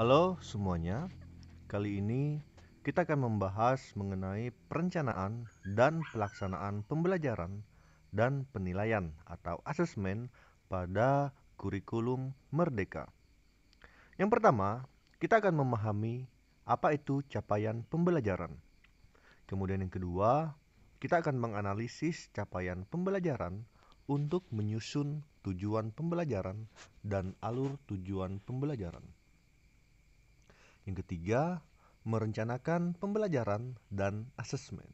Halo semuanya, kali ini kita akan membahas mengenai perencanaan dan pelaksanaan pembelajaran dan penilaian atau asesmen pada kurikulum merdeka. Yang pertama, kita akan memahami apa itu capaian pembelajaran. Kemudian yang kedua, kita akan menganalisis capaian pembelajaran untuk menyusun tujuan pembelajaran dan alur tujuan pembelajaran. Yang ketiga, merencanakan pembelajaran dan asesmen.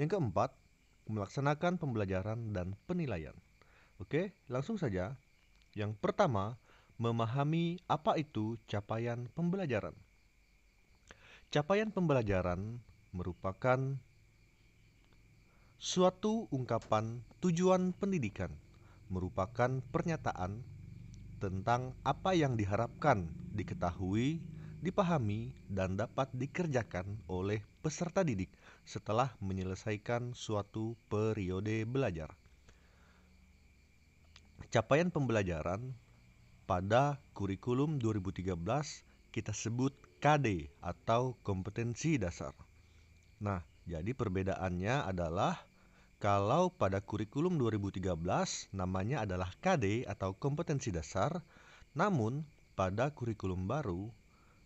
Yang keempat, melaksanakan pembelajaran dan penilaian. Oke, langsung saja. Yang pertama, memahami apa itu capaian pembelajaran. Capaian pembelajaran merupakan suatu ungkapan tujuan pendidikan, merupakan pernyataan tentang apa yang diharapkan diketahui, dipahami, dan dapat dikerjakan oleh peserta didik setelah menyelesaikan suatu periode belajar. Capaian pembelajaran pada kurikulum 2013 kita sebut KD atau kompetensi dasar. Nah, jadi perbedaannya adalah kalau pada kurikulum 2013 namanya adalah KD atau kompetensi dasar, namun pada kurikulum baru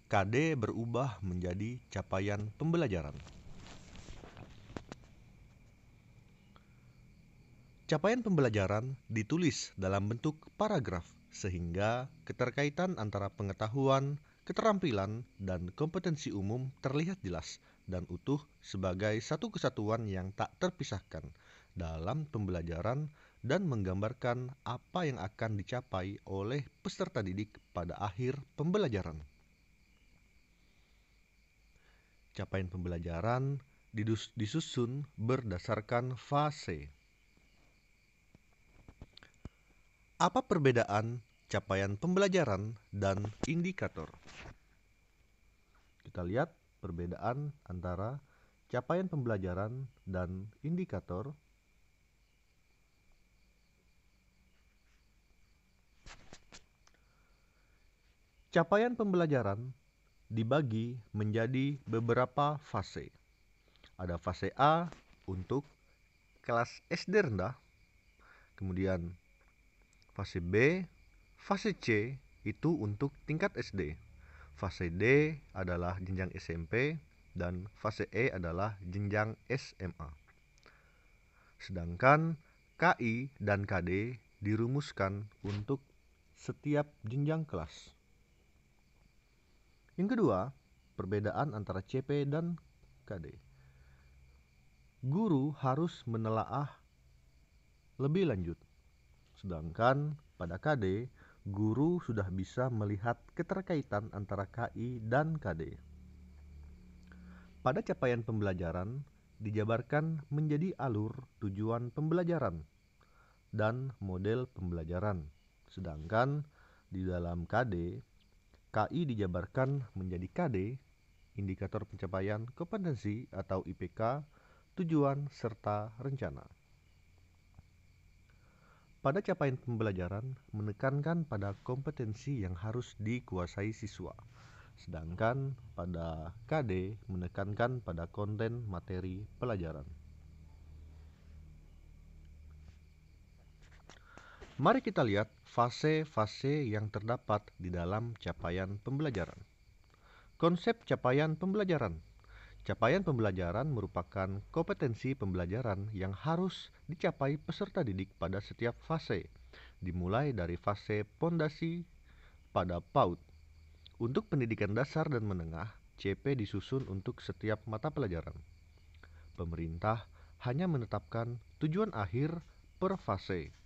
KD berubah menjadi capaian pembelajaran. Capaian pembelajaran ditulis dalam bentuk paragraf sehingga keterkaitan antara pengetahuan keterampilan, dan kompetensi umum terlihat jelas dan utuh sebagai satu kesatuan yang tak terpisahkan dalam pembelajaran dan menggambarkan apa yang akan dicapai oleh peserta didik pada akhir pembelajaran. Capaian pembelajaran disusun berdasarkan fase. Apa perbedaan capaian pembelajaran, dan indikator. Kita lihat perbedaan antara capaian pembelajaran dan indikator. Capaian pembelajaran dibagi menjadi beberapa fase. Ada fase A untuk kelas SD rendah, kemudian fase B Fase C itu untuk tingkat SD. Fase D adalah jenjang SMP dan fase E adalah jenjang SMA. Sedangkan KI dan KD dirumuskan untuk setiap jenjang kelas. Yang kedua, perbedaan antara CP dan KD. Guru harus menelaah lebih lanjut. Sedangkan pada KD, guru sudah bisa melihat keterkaitan antara KI dan KD. Pada capaian pembelajaran, dijabarkan menjadi alur tujuan pembelajaran dan model pembelajaran. Sedangkan di dalam KD, KI dijabarkan menjadi KD, indikator pencapaian kompetensi atau IPK, tujuan serta rencana pada capaian pembelajaran menekankan pada kompetensi yang harus dikuasai siswa, sedangkan pada KD menekankan pada konten materi pelajaran. Mari kita lihat fase-fase yang terdapat di dalam capaian pembelajaran. Konsep capaian pembelajaran Capaian pembelajaran merupakan kompetensi pembelajaran yang harus dicapai peserta didik pada setiap fase, dimulai dari fase pondasi pada PAUD. Untuk pendidikan dasar dan menengah, CP disusun untuk setiap mata pelajaran. Pemerintah hanya menetapkan tujuan akhir per fase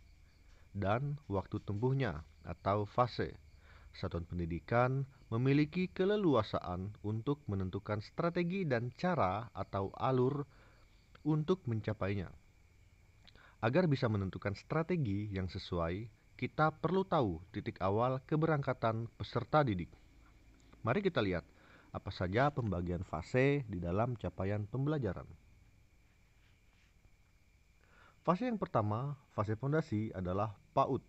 dan waktu tempuhnya atau fase. Satuan pendidikan memiliki keleluasaan untuk menentukan strategi dan cara atau alur untuk mencapainya. Agar bisa menentukan strategi yang sesuai, kita perlu tahu titik awal keberangkatan peserta didik. Mari kita lihat apa saja pembagian fase di dalam capaian pembelajaran. Fase yang pertama, fase fondasi adalah PAUD.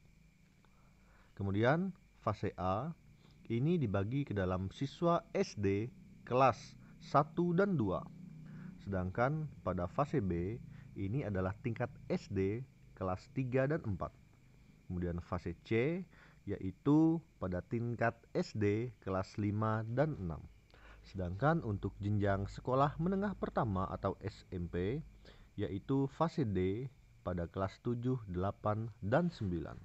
Kemudian fase A ini dibagi ke dalam siswa SD kelas 1 dan 2. Sedangkan pada fase B ini adalah tingkat SD kelas 3 dan 4. Kemudian fase C yaitu pada tingkat SD kelas 5 dan 6. Sedangkan untuk jenjang sekolah menengah pertama atau SMP yaitu fase D pada kelas 7, 8, dan 9.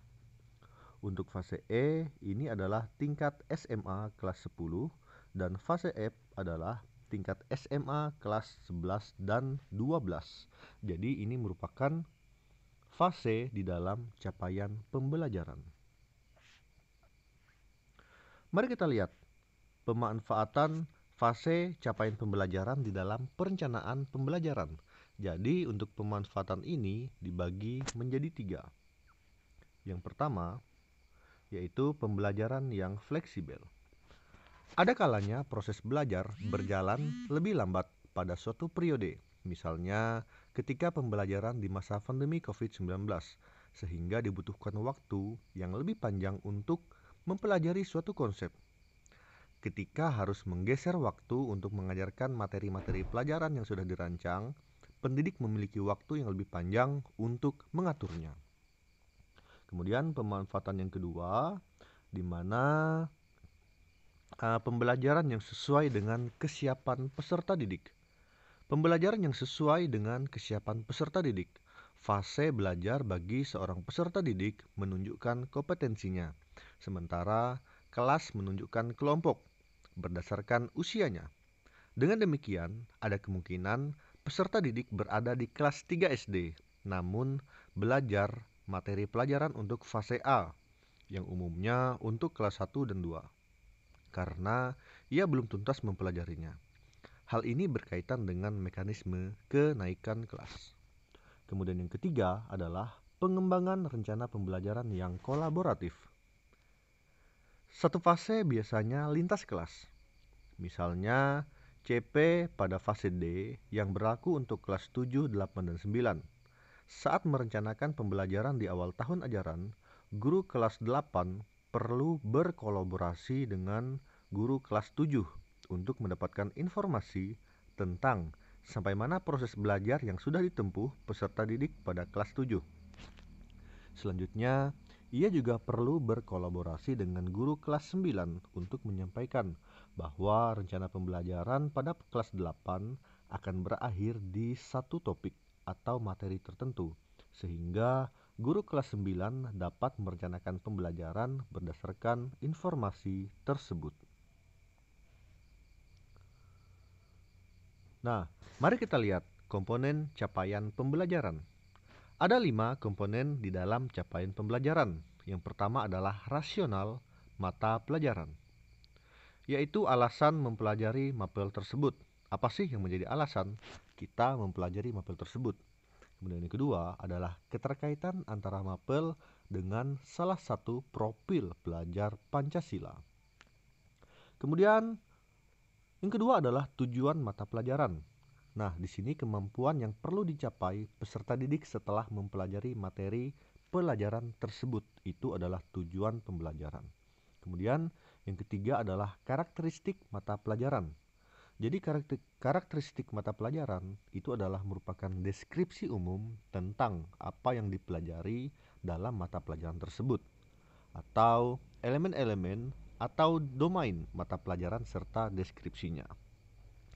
Untuk fase E ini adalah tingkat SMA kelas 10 dan fase F adalah tingkat SMA kelas 11 dan 12. Jadi ini merupakan fase di dalam capaian pembelajaran. Mari kita lihat pemanfaatan fase capaian pembelajaran di dalam perencanaan pembelajaran. Jadi untuk pemanfaatan ini dibagi menjadi tiga. Yang pertama yaitu pembelajaran yang fleksibel. Ada kalanya proses belajar berjalan lebih lambat pada suatu periode, misalnya ketika pembelajaran di masa pandemi COVID-19, sehingga dibutuhkan waktu yang lebih panjang untuk mempelajari suatu konsep. Ketika harus menggeser waktu untuk mengajarkan materi-materi pelajaran yang sudah dirancang, pendidik memiliki waktu yang lebih panjang untuk mengaturnya. Kemudian pemanfaatan yang kedua, di mana uh, pembelajaran yang sesuai dengan kesiapan peserta didik. Pembelajaran yang sesuai dengan kesiapan peserta didik. Fase belajar bagi seorang peserta didik menunjukkan kompetensinya, sementara kelas menunjukkan kelompok berdasarkan usianya. Dengan demikian, ada kemungkinan peserta didik berada di kelas 3 SD, namun belajar materi pelajaran untuk fase A, yang umumnya untuk kelas 1 dan 2 karena ia belum tuntas mempelajarinya. Hal ini berkaitan dengan mekanisme kenaikan kelas. Kemudian yang ketiga adalah pengembangan rencana pembelajaran yang kolaboratif. Satu fase biasanya lintas kelas. Misalnya CP pada fase D yang berlaku untuk kelas 7, 8, dan 9. Saat merencanakan pembelajaran di awal tahun ajaran, guru kelas 8 perlu berkolaborasi dengan guru kelas 7 untuk mendapatkan informasi tentang sampai mana proses belajar yang sudah ditempuh peserta didik pada kelas 7. Selanjutnya, ia juga perlu berkolaborasi dengan guru kelas 9 untuk menyampaikan bahwa rencana pembelajaran pada kelas 8 akan berakhir di satu topik atau materi tertentu, sehingga guru kelas 9 dapat merencanakan pembelajaran berdasarkan informasi tersebut. Nah, mari kita lihat komponen capaian pembelajaran. Ada lima komponen di dalam capaian pembelajaran. Yang pertama adalah rasional mata pelajaran, yaitu alasan mempelajari mapel tersebut. Apa sih yang menjadi alasan kita mempelajari mapel tersebut? Kemudian yang kedua adalah keterkaitan antara mapel dengan salah satu profil pelajar Pancasila. Kemudian yang kedua adalah tujuan mata pelajaran. Nah, di sini kemampuan yang perlu dicapai peserta didik setelah mempelajari materi pelajaran tersebut itu adalah tujuan pembelajaran. Kemudian yang ketiga adalah karakteristik mata pelajaran. Jadi karakteristik mata pelajaran itu adalah merupakan deskripsi umum tentang apa yang dipelajari dalam mata pelajaran tersebut atau elemen-elemen atau domain mata pelajaran serta deskripsinya.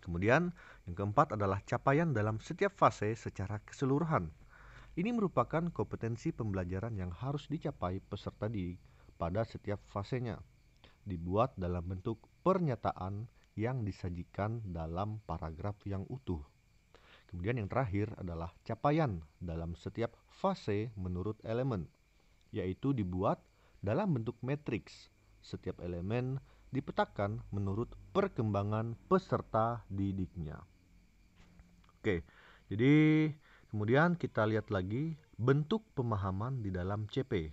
Kemudian yang keempat adalah capaian dalam setiap fase secara keseluruhan. Ini merupakan kompetensi pembelajaran yang harus dicapai peserta di pada setiap fasenya. Dibuat dalam bentuk pernyataan yang disajikan dalam paragraf yang utuh. Kemudian yang terakhir adalah capaian dalam setiap fase menurut elemen, yaitu dibuat dalam bentuk matriks. Setiap elemen dipetakan menurut perkembangan peserta didiknya. Oke, jadi kemudian kita lihat lagi bentuk pemahaman di dalam CP.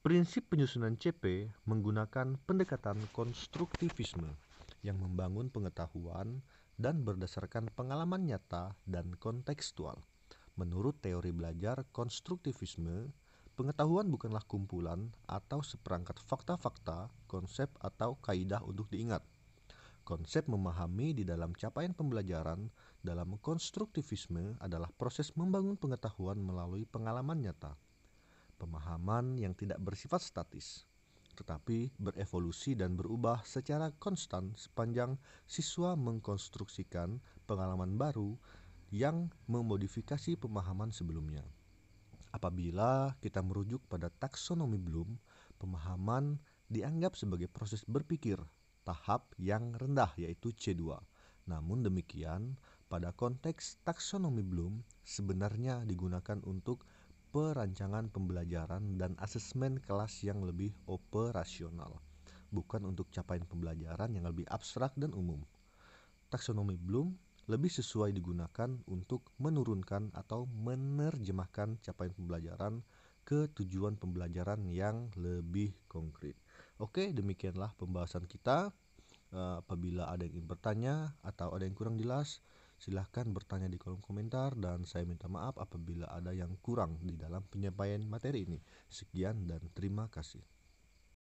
Prinsip penyusunan CP menggunakan pendekatan konstruktivisme yang membangun pengetahuan dan berdasarkan pengalaman nyata dan kontekstual. Menurut teori belajar konstruktivisme, pengetahuan bukanlah kumpulan atau seperangkat fakta-fakta, konsep atau kaidah untuk diingat. Konsep memahami di dalam capaian pembelajaran dalam konstruktivisme adalah proses membangun pengetahuan melalui pengalaman nyata. Pemahaman yang tidak bersifat statis, tetapi berevolusi dan berubah secara konstan sepanjang siswa mengkonstruksikan pengalaman baru yang memodifikasi pemahaman sebelumnya. Apabila kita merujuk pada taksonomi Bloom, pemahaman dianggap sebagai proses berpikir tahap yang rendah yaitu C2. Namun demikian, pada konteks taksonomi Bloom sebenarnya digunakan untuk perancangan pembelajaran dan asesmen kelas yang lebih operasional, bukan untuk capaian pembelajaran yang lebih abstrak dan umum. Taksonomi Bloom lebih sesuai digunakan untuk menurunkan atau menerjemahkan capaian pembelajaran ke tujuan pembelajaran yang lebih konkret. Oke, demikianlah pembahasan kita. Eh, apabila ada yang ingin bertanya atau ada yang kurang jelas, Silahkan bertanya di kolom komentar dan saya minta maaf apabila ada yang kurang di dalam penyampaian materi ini. Sekian dan terima kasih.